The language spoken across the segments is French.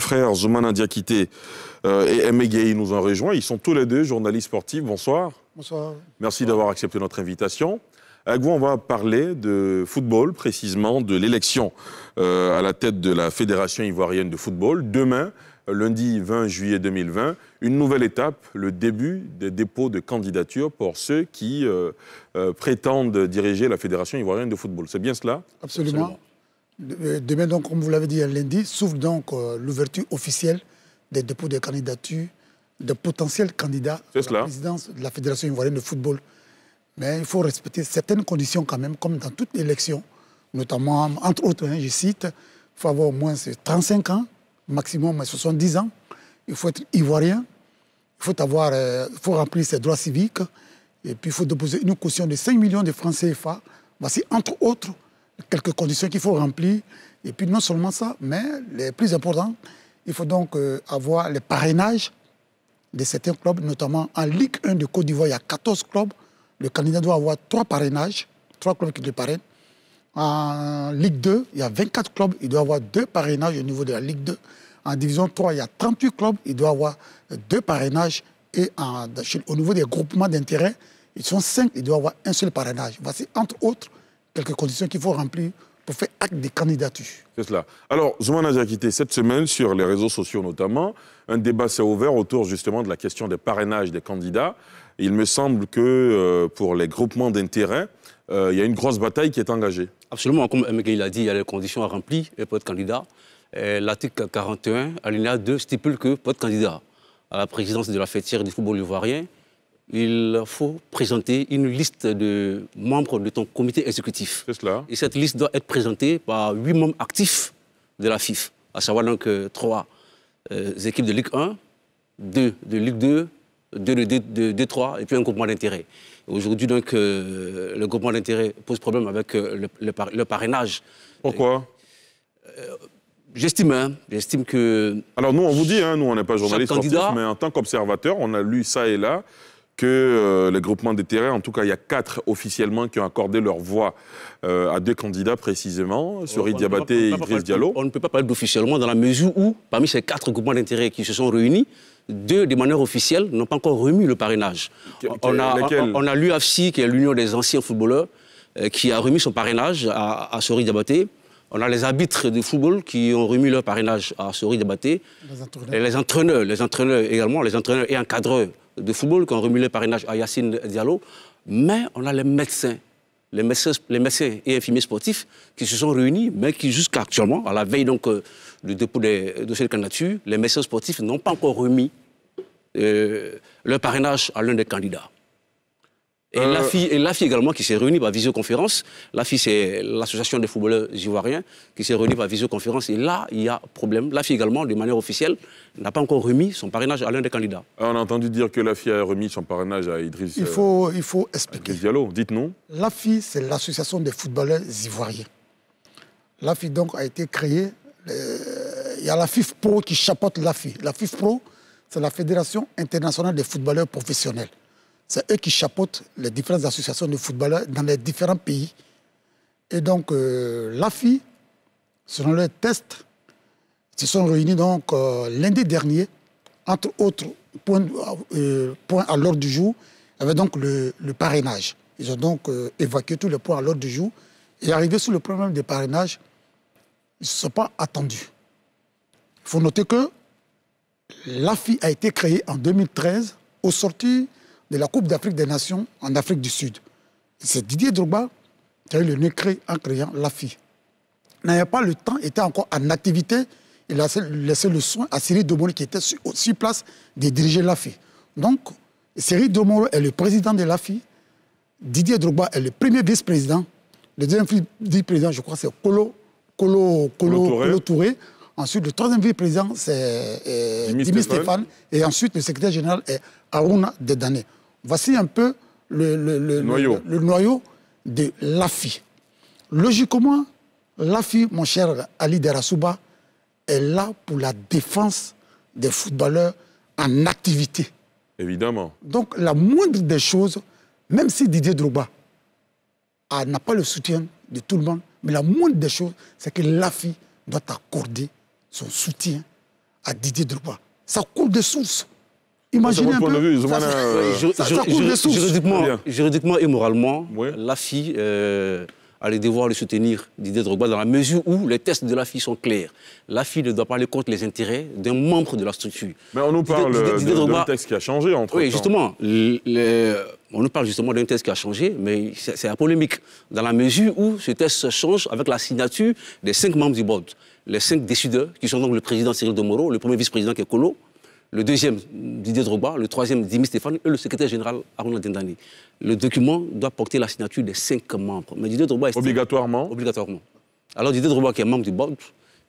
frère Zoumana Diakité euh, et M. Gay nous ont rejoints. Ils sont tous les deux journalistes sportifs. Bonsoir. Bonsoir. Merci d'avoir accepté notre invitation. Avec vous, on va parler de football, précisément de l'élection euh, à la tête de la Fédération ivoirienne de football. Demain, lundi 20 juillet 2020, une nouvelle étape, le début des dépôts de candidature pour ceux qui euh, prétendent diriger la Fédération ivoirienne de football. C'est bien cela Absolument. Euh, demain, donc, comme vous l'avez dit lundi, s'ouvre donc euh, l'ouverture officielle des dépôts de candidatures de potentiels candidats à la présidence de la Fédération ivoirienne de football. Mais il faut respecter certaines conditions quand même, comme dans toute élection, notamment, entre autres, hein, je cite, il faut avoir au moins 35 ans, maximum 70 ans, il faut être ivoirien, il faut, avoir, euh, faut remplir ses droits civiques, et puis il faut déposer une caution de 5 millions de francs CFA. Voici, entre autres, quelques conditions qu'il faut remplir. Et puis non seulement ça, mais les plus importants, il faut donc euh, avoir les parrainages de certains clubs, notamment en Ligue 1 de Côte d'Ivoire, il y a 14 clubs. Le candidat doit avoir trois parrainages, trois clubs qui le parrainent. En Ligue 2, il y a 24 clubs, il doit avoir deux parrainages au niveau de la Ligue 2. En Division 3, il y a 38 clubs, il doit avoir euh, deux parrainages. Et au niveau des groupements d'intérêt ils sont cinq, il doit avoir un seul parrainage. Voici, entre autres, quelques conditions qu'il faut remplir pour faire acte des candidatures. C'est cela. Alors, Zoumana Diakité, cette semaine, sur les réseaux sociaux notamment, un débat s'est ouvert autour justement de la question des parrainages des candidats. Il me semble que euh, pour les groupements d'intérêts, euh, il y a une grosse bataille qui est engagée. Absolument, comme M. a dit, il y a les conditions à remplir pour être candidat. L'article 41, alinéa 2, stipule que pour être candidat à la présidence de la fêtière du football ivoirien, il faut présenter une liste de membres de ton comité exécutif. C'est cela. Et cette liste doit être présentée par huit membres actifs de la FIF, à savoir donc euh, trois euh, équipes de Ligue 1, deux de Ligue 2, deux de, de, 3 et puis un groupement d'intérêt. Aujourd'hui, donc, euh, le groupement d'intérêt pose problème avec le, parrainage. Pourquoi J'estime, hein, j'estime que... Alors nous, on vous dit, hein, nous, on n'est pas journaliste mais en tant qu'observateur, on a lu ça et là que euh, les groupements d'intérêt, en tout cas, il y a quatre officiellement qui ont accordé leur voix euh, à deux candidats précisément, Sori Diabaté et Idriss Diallo. On ne peut pas parler d'officiellement dans la mesure où, parmi ces quatre groupements d'intérêt qui se sont réunis, deux, de manière officielle, n'ont pas encore remis le parrainage. on, a, on, qui est l'Union des anciens footballeurs, euh, qui a remis son parrainage à, à Sori Diabaté. On a les arbitres de football qui ont remis leur parrainage à Sori Diabaté. Les entraîneurs, les entraîneurs également, les entraîneurs et encadreurs de football qui ont remis le parrainage à Yacine Diallo, mais on a les médecins, les médecins, les et infirmiers sportifs qui se sont réunis, mais qui jusqu'à actuellement, à la veille donc euh, du dépôt des dossiers candidature, les médecins sportifs n'ont pas encore remis euh, leur le parrainage à l'un des candidats. Euh, et l'AFI, également qui s'est réunie par visioconférence. L'AFI, c'est l'association des footballeurs ivoiriens qui s'est réunie par visioconférence. Et là, il y a problème. L'AFI également, de manière officielle, n'a pas encore remis son parrainage à l'un des candidats. Ah, on a entendu dire que l'AFI a remis son parrainage à Idriss Il euh, faut, il faut expliquer. Diallo, dites – L'AFI, c'est l'association des footballeurs ivoiriens. L'AFI, donc, a été créée. Euh, il y a la FIFPRO Pro qui chapeaute l'AFI. La FIFPRO Pro, c'est la Fédération internationale des footballeurs professionnels. C'est eux qui chapeautent les différentes associations de footballeurs dans les différents pays. Et donc, euh, l'AFI, selon leurs tests, se sont réunis donc euh, lundi dernier, entre autres euh, points, à l'ordre du jour, avec donc le, parrainage. Ils ont donc évacué tous les points à l'ordre du jour. Et arrivé sur le problème des parrainages, ils ne se sont pas attendus. Il faut noter que l'AFI a été créée en 2013 au sorti de la Coupe d'Afrique des Nations en Afrique du Sud. C'est Didier Drogba qui a eu le nez créé en créant l'AFI. N'ayant pas le temps, était encore en activité, il a laissé le soin à Cyril Domoro qui était sur, place de diriger l'AFI. Donc, Cyril Domoro est le président de l'AFI, Didier Drogba est le premier vice-président, le deuxième vice-président, je crois, c'est Colo, Colo, Colo, Touré. Ensuite, le troisième vice-président, c'est euh, Dimi Stéphane. Stéphane. Et ensuite, le secrétaire général est Aruna Dedané. Voici un peu le, noyau. de l'AFI. Logiquement, l'AFI, mon cher Ali Derasouba, est là pour la défense des footballeurs en activité. Évidemment. Donc, la moindre des choses, même si Didier Drouba n'a pas le soutien de tout le monde, mais la moindre des choses, c'est que l'AFI doit accorder son soutien à Didier Drouba. Ça coule de source. Imaginez un peu. Juridiquement, et moralement, la fille euh, allait devoir le soutenir, Didier Drogba, dans la mesure où les tests de la fille sont clairs. La fille ne doit pas aller contre les intérêts d'un membre de la structure. Mais on nous parle euh, d'un texte qui a changé entre Oui, justement. on nous parle justement d'un texte qui a changé, mais c'est un polémique, dans la mesure où ce test change avec la signature des cinq membres du board. Les cinq décideurs, qui sont donc le président Cyril Domoro, le premier vice-président Kekolo, le deuxième Didier Drogba, le troisième Dimi Stéphane et le secrétaire général Arnaud Dendani. Le document doit porter la signature des cinq membres. Mais Didier Drogba est obligatoirement. Obligatoirement. Alors Didier Drogba qui est membre du board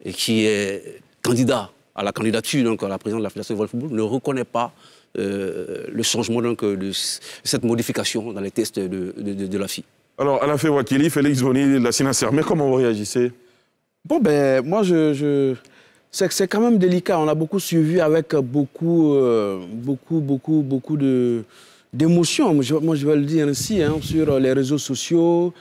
et qui est candidat à la candidature donc à la présidence de la Fédération de football ne reconnaît pas euh, le changement donc euh, de cette modification dans les tests de, de, la FI. Alors Alain la Félix Boni, Lassina Mais comment vous réagissez Bon ben moi je c'est quand même délicat. On a beaucoup suivi avec beaucoup, euh, beaucoup, beaucoup, beaucoup de d'émotions, moi je vais le dire ainsi, hein, sur les réseaux sociaux,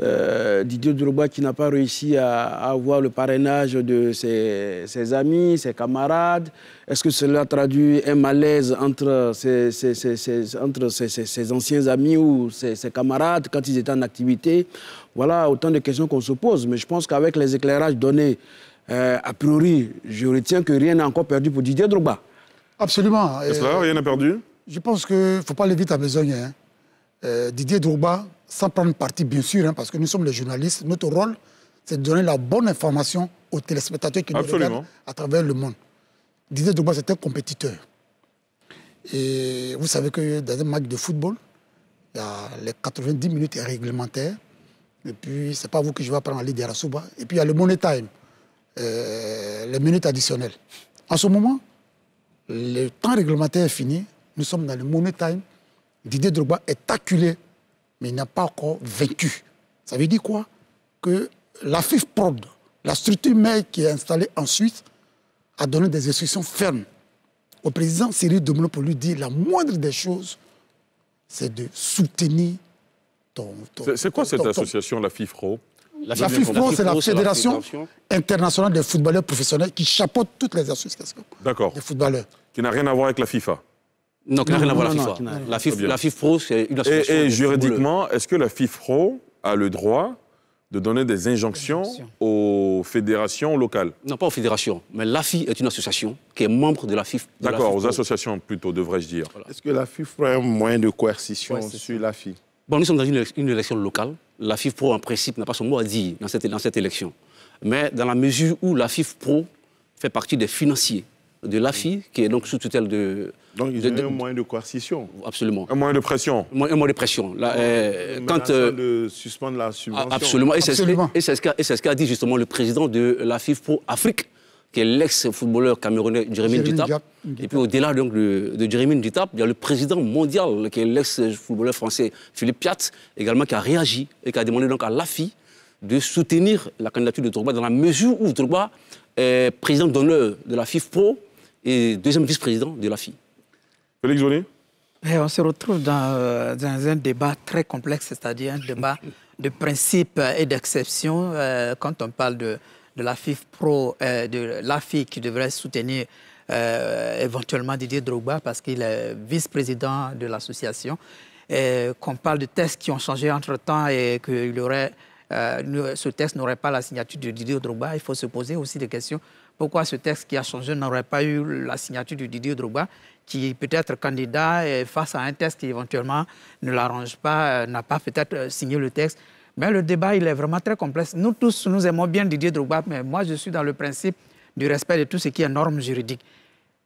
euh, Didier qui n'a pas réussi à, avoir le parrainage de ses, amis, ses camarades Est-ce que cela traduit un malaise entre ses, entre ses anciens amis ou ses, camarades quand ils étaient en activité Voilà autant de questions qu'on se pose. Mais je pense qu'avec les éclairages donnés euh, a priori, je retiens que rien n'a encore perdu pour Didier Drogba. Absolument. Est-ce que rien n'a perdu Je pense qu'il ne faut pas aller vite à besogne. Hein. Euh, Didier Drogba, sans prendre parti, bien sûr, hein, parce que nous sommes les journalistes, notre rôle, c'est de donner la bonne information aux téléspectateurs qui nous regardent à travers le monde. Didier Drogba, c'est un compétiteur. Et vous savez que dans un match de football, il y a les 90 minutes réglementaires. Et puis, ce n'est pas vous que je vais prendre à l'idée à Et puis, il y a le money time. Euh, les minutes additionnelles. En ce moment, le temps réglementaire est fini. Nous sommes dans le money time. Didier Drogba est acculé, mais il n'a pas encore vaincu. Ça veut dire quoi Que la FIF la structure Mail qui est installée en Suisse, a donné des instructions fermes au président Cyril Domino pour lui dire la moindre des choses, c'est de soutenir ton... c'est quoi cette association, la FIFRO la, c'est la Fédération internationale des footballeurs professionnels qui chapeaute toutes les associations de footballeurs. Qui n'a rien à voir avec la FIFA Non, qui n'a rien à voir avec la FIFA. la, c'est une association. Et, juridiquement, est-ce que la FIFPRO a le droit de donner des injonctions aux fédérations locales Non, pas aux fédérations, mais la l'AFI est une association qui est membre de la FIFA D'accord, aux associations plutôt, devrais-je dire. Est-ce que la FIFA a un moyen de coercition sur sur l'AFI Bon, nous sommes dans une, élection locale. La FIFPRO, en principe, n'a pas son mot à dire dans cette, dans cette élection. Mais dans la mesure où la FIFPRO fait partie des financiers de l'AFI, qui est donc sous tutelle de... Donc ils ont un moyen de coercition. Absolument. Un moyen de pression. Un, moyen de pression. La, euh, quand, euh, de suspendre la ah, subvention. Absolument. Et c'est ce qu'a dit justement le président de la FIFPRO Afrique, qui est l'ex-footballeur camerounais Jérémy Dutap. Et puis au-delà de, Jérémy Dutap, il y a le président mondial, qui est l'ex-footballeur français Philippe Piat, également qui a réagi et qui a demandé donc à l'AFI de soutenir la candidature de Drogba dans la mesure où Drogba est président d'honneur de la FIF Pro et deuxième vice-président de la FI. Félix et eh, On se retrouve euh, dans, un débat très complexe, c'est-à-dire un débat de principe et d'exceptions euh, quand on parle de, de l'AFIF pro, euh, de l'AFIF qui devrait soutenir euh, éventuellement Didier Drogba parce qu'il est vice-président de l'association, qu'on parle de tests qui ont changé entre-temps et que aurait, euh, ce texte n'aurait pas la signature de Didier Drogba. Il faut se poser aussi des questions. Pourquoi ce texte qui a changé n'aurait pas eu la signature de Didier Drogba, qui peut être candidat face à un texte qui éventuellement ne l'arrange pas, euh, n'a pas peut-être signé le texte mais le débat, il est vraiment très complexe. Nous tous, nous aimons bien Didier Drogba, mais moi, je suis dans le principe du respect de tout ce qui est normes juridiques.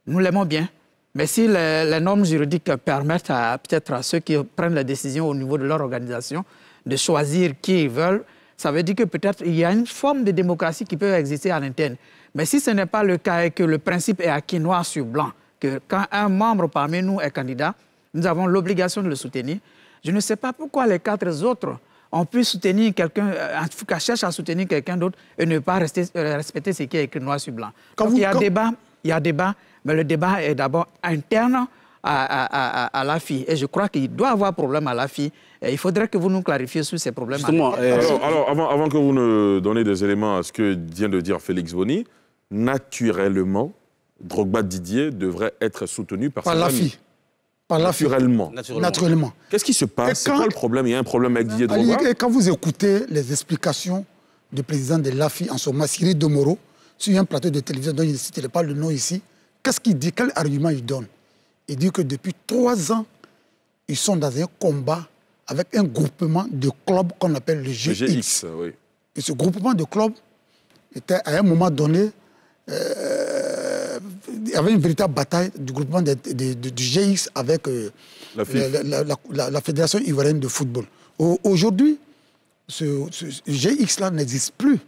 Nous l'aimons bien. Mais si les, normes juridiques permettent peut-être à ceux qui prennent la décision au niveau de leur organisation de choisir qui ils veulent, ça veut dire que peut-être il y a une forme de démocratie qui peut exister à l'interne. Mais si ce n'est pas le cas et que le principe est acquis noir sur blanc, que quand un membre parmi nous est candidat, nous avons l'obligation de le soutenir, je ne sais pas pourquoi les quatre autres on peut soutenir quelqu'un, euh, en tout cas, cherche à soutenir quelqu'un d'autre et ne pas rester, euh, respecter ce qui est écrit noir sur blanc. Quand il y a débat, il y a débat, mais le débat est d'abord interne à, la fille. Et je crois qu'il doit avoir problème à la fille. Et il faudrait que vous nous clarifiez sur ces problèmes. Euh, alors, avant, que vous ne donniez des éléments à ce que vient de dire Félix Bonny, naturellement, Drogba Didier devrait être soutenu par, sa la fille naturellement. Naturellement. Qu'est-ce qui se passe C'est quoi le problème Il y a un problème avec Didier Drogba quand vous écoutez les explications du président de l'AFI en son moment, de Domoro, sur un plateau de télévision dont il ne cite pas le nom ici, qu'est-ce qu'il dit Quel argument il donne Il dit que depuis trois ans, ils sont dans un combat avec un groupement de clubs qu'on appelle le GX. Et ce groupement de clubs était à un moment donné euh, il y avait une véritable bataille du groupement du GX avec euh, la, Fédération ivoirienne de football. Aujourd'hui, ce, GX-là n'existe plus.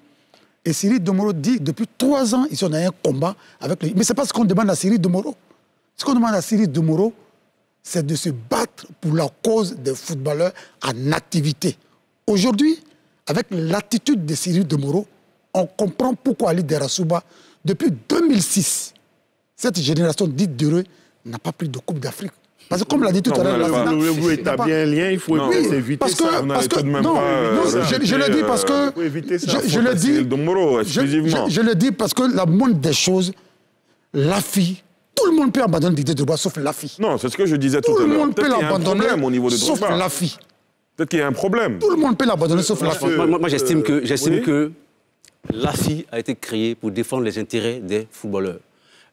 Et Cyril Domoro dit, depuis trois ans, ils sont dans un combat avec le... Mais ce n'est pas ce qu'on demande à Cyril Domoro. Ce qu'on demande à Cyril Domoro, c'est de se battre pour la cause des footballeurs en activité. Aujourd'hui, avec l'attitude de Cyril Domoro, on comprend pourquoi Ali Derasouba, depuis 2006, cette génération dite d'heureux n'a pas pris de Coupe d'Afrique. Parce que comme l'a dit tout à l'heure, la y vous établir un lien, il faut éviter parce que, ça. Parce que, non, euh, je, le dis parce euh, que... je, le dis, je, je, le dis parce que la moindre des choses, la fille, tout le monde peut abandonner l'idée de droit sauf la fille. Non, c'est ce que je disais tout, à l'heure. Tout le monde peut l'abandonner, sauf la fille. Peut-être qu'il y a un problème. Tout le monde peut l'abandonner, sauf la fille. Moi, j'estime euh, que, que la fille a été créée pour défendre les intérêts des footballeurs.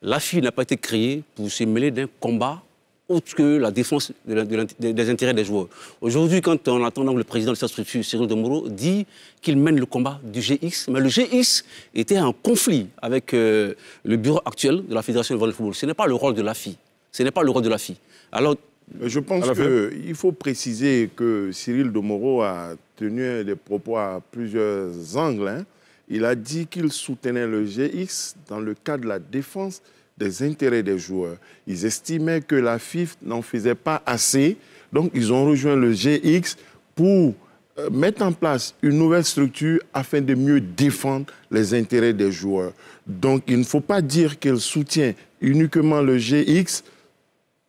La fille n'a pas été créée pour se mêler d'un combat autre que la défense des intérêts des joueurs. Aujourd'hui, quand on entend le président de la structure, Cyril de Moreau, dit qu'il mène le combat du GX, mais le GX était en conflit avec euh, le bureau actuel de la Fédération de football. Ce n'est pas le rôle de la FI. Ce n'est pas le rôle de la FI. Alors, je pense qu'il faut préciser que Cyril de a tenu des propos à plusieurs angles. Hein. Il a dit qu'il soutenait le GX dans le cadre de la défense des intérêts des joueurs. Ils estimaient que la FIF n'en faisait pas assez, donc ils ont rejoint le GX pour euh, mettre en place une nouvelle structure afin de mieux défendre les intérêts des joueurs. Donc il ne faut pas dire qu'il soutient uniquement le GX,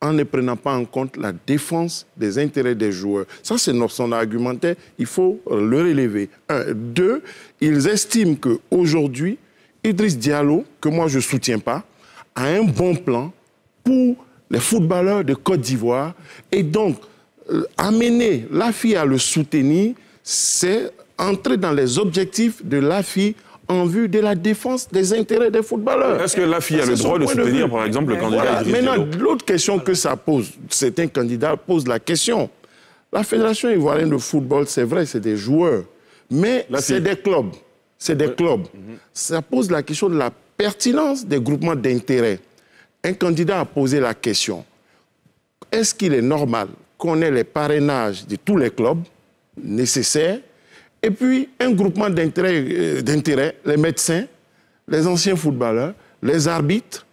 en ne prenant pas en compte la défense des intérêts des joueurs. Ça, c'est son argumentaire. Il faut le relever. Deux, ils estiment qu'aujourd'hui, Idriss Diallo, que moi je ne soutiens pas, a un bon plan pour les footballeurs de Côte d'Ivoire. Et donc, euh, amener la fille à le soutenir, c'est entrer dans les objectifs de la fille en vue de la défense des intérêts des footballeurs. Est-ce que la fille a le droit de soutenir, par exemple, le candidat voilà. Maintenant, l'autre question que ça pose, c'est un candidat pose la question. La Fédération ivoirienne de football, c'est vrai, c'est des joueurs, mais c'est des clubs. C'est des clubs. Mhm. Ça pose la question de la pertinence des groupements d'intérêts. Un candidat a posé la question. Est-ce qu'il est normal qu'on ait les parrainages de tous les clubs nécessaires et puis, un groupement d'intérêts, euh, les médecins, les anciens footballeurs, les arbitres,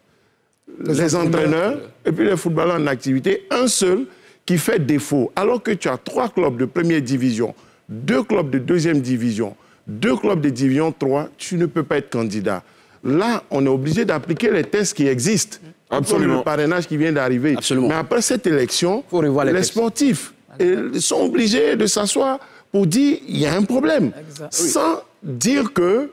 les, entraîneurs, et puis les footballeurs en activité, un seul qui fait défaut. Alors que tu as trois clubs de première division, deux clubs de deuxième division, deux clubs de division 3, tu ne peux pas être candidat. Là, on est obligé d'appliquer les tests qui existent. Absolument. le parrainage qui vient d'arriver. Mais après cette élection, les, sportifs ils sont obligés de s'asseoir pour dire il y a un problème, sans dire que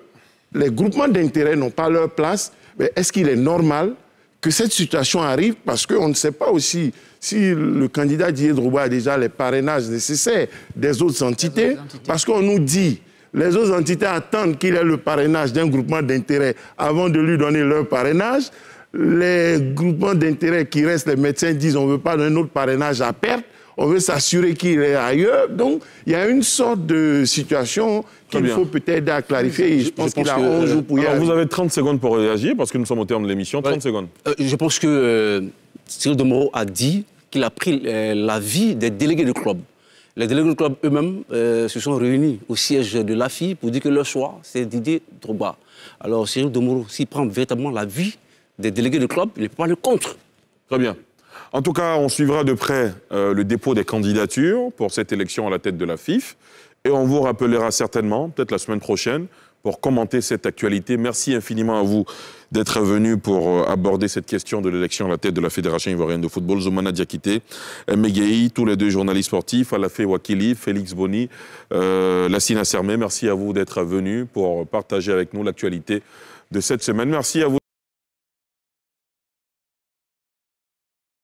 les groupements d'intérêts n'ont pas leur place. Mais est-ce qu'il est normal que cette situation arrive parce qu'on ne sait pas aussi si le candidat Didier Drouba a déjà les parrainages nécessaires des autres entités, parce qu'on nous dit les autres entités attendent qu'il ait le parrainage d'un groupement d'intérêt avant de lui donner leur parrainage. Les groupements d'intérêt qui restent, les médecins disent on ne veut pas d'un autre parrainage à perte on veut s'assurer qu'il est ailleurs. Donc, il y a une sorte de situation qu'il faut peut-être clarifier. Je, pense, qu'il a 11 jours euh, pour y alors, Vous avez 30 secondes pour réagir, parce que nous sommes au terme de l'émission. 30 secondes. Euh, je pense que euh, Cyril de a dit qu'il a pris l'avis des délégués du club. Les délégués du club eux-mêmes se sont réunis au siège de l'AFI pour dire que leur choix, c'est trop bas. Alors, Cyril de s'il prend véritablement l'avis des délégués du club, il ne peut pas le contre. Très bien. En tout cas, on suivra de près euh, le dépôt des candidatures pour cette élection à la tête de la FIF. Et on vous rappellera certainement, peut-être la semaine prochaine, pour commenter cette actualité. Merci infiniment à vous d'être venu pour euh, aborder cette question de l'élection à la tête de la Fédération ivoirienne de football. Zoumana Diakité, Megei, tous les deux journalistes sportifs, Alafé Wakili, Félix Boni, Lassine euh, Lassina Sermé. Merci à vous d'être venu pour partager avec nous l'actualité de cette semaine. Merci à vous.